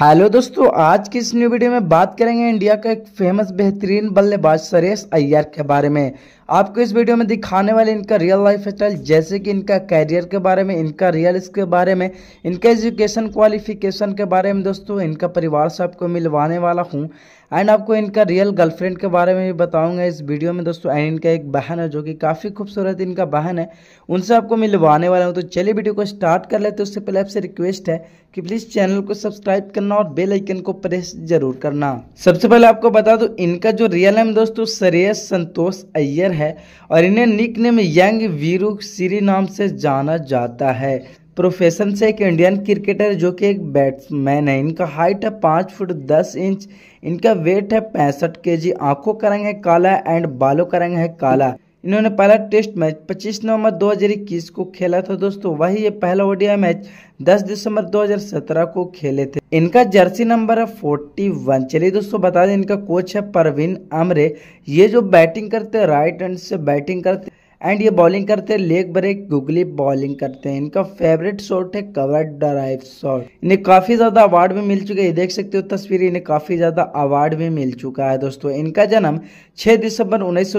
hello दोस्तों आज की इस न्यू वीडियो में बात करेंगे इंडिया का एक फेमस बेहतरीन बल्लेबाज सरेश अय्यर के बारे में आपको इस वीडियो में दिखाने वाले इनका रियल लाइफ स्टाइल जैसे कि इनका कैरियर के बारे में इनका रियल के बारे में इनका एजुकेशन क्वालिफिकेशन के बारे में दोस्तों इनका परिवार से आपको मिलवाने वाला हूँ एंड आपको इनका रियल गर्लफ्रेंड के बारे में भी बताऊंगा इस वीडियो में दोस्तों एंड इनका एक बहन है जो कि काफ़ी खूबसूरत इनका बहन है उनसे आपको मिलवाने वाला हूँ तो चलिए वीडियो को स्टार्ट कर लेते उससे पहले आपसे रिक्वेस्ट है कि प्लीज़ चैनल को सब्सक्राइब करना करना और बेल आइकन को प्रेस जरूर करना सबसे पहले आपको बता दूं इनका जो रियल नेम दोस्तों सरेश संतोष अय्यर है और इन्हें निक नेम यंग वीरू सीरी नाम से जाना जाता है प्रोफेशन से एक इंडियन क्रिकेटर जो कि एक बैट्समैन है इनका हाइट है पाँच फुट दस इंच इनका वेट है पैंसठ के आंखों का रंग है काला एंड बालों का रंग है काला इन्होंने पहला टेस्ट मैच 25 नवंबर 2021 को खेला था दोस्तों वही ये पहला ओडिया मैच 10 दिसंबर 2017 को खेले थे इनका जर्सी नंबर है 41 चलिए दोस्तों बता दें इनका कोच है परवीन आमरे ये जो बैटिंग करते राइट हैंड से बैटिंग करते एंड ये बॉलिंग करते हैं लेग ब्रेक गुगली बॉलिंग करते हैं इनका फेवरेट शॉट है कवर ड्राइव शॉट इन्हें काफ़ी ज़्यादा अवार्ड भी मिल चुके हैं देख सकते हो तस्वीर इन्हें काफ़ी ज़्यादा अवार्ड भी मिल चुका है दोस्तों इनका जन्म 6 दिसंबर उन्नीस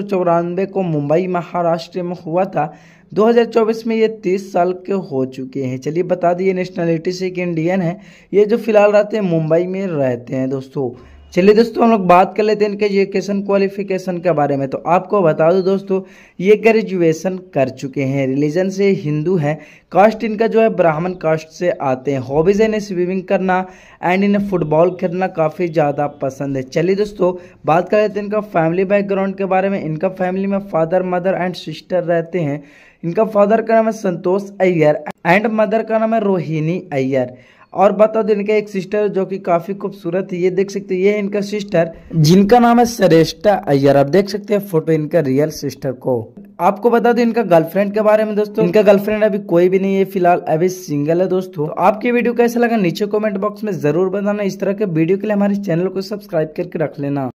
को मुंबई महाराष्ट्र में हुआ था 2024 में ये 30 साल के हो चुके हैं चलिए बता दिए नेशनलिटी से एक इंडियन है ये जो फिलहाल रहते हैं मुंबई में रहते हैं दोस्तों चलिए दोस्तों हम लोग बात कर लेते हैं इनके एजुकेशन क्वालिफिकेशन के बारे में तो आपको बता दूं दोस्तों ये ग्रेजुएशन कर चुके हैं रिलीजन से हिंदू हैं कास्ट इनका जो है ब्राह्मण कास्ट से आते हैं हॉबीज़ इन्हें स्विमिंग करना एंड इन्हें फुटबॉल खेलना काफ़ी ज़्यादा पसंद है चलिए दोस्तों बात कर लेते हैं इनका फैमिली बैकग्राउंड के बारे में इनका फैमिली में फादर मदर एंड सिस्टर रहते हैं इनका फादर का नाम है संतोष अय्यर एंड मदर का नाम है रोहिणी अय्यर और बता दें इनका एक सिस्टर जो कि काफ़ी खूबसूरत है ये देख सकते हैं ये है इनका सिस्टर जिनका नाम है सरेष्टा अय्यर आप देख सकते हैं फोटो इनका रियल सिस्टर को आपको बता दो इनका गर्लफ्रेंड के बारे में दोस्तों इनका गर्लफ्रेंड अभी कोई भी नहीं है फिलहाल अभी सिंगल है दोस्तों तो आपकी वीडियो कैसा लगा नीचे कॉमेंट बॉक्स में जरूर बताना इस तरह के वीडियो के लिए हमारे चैनल को सब्सक्राइब करके रख लेना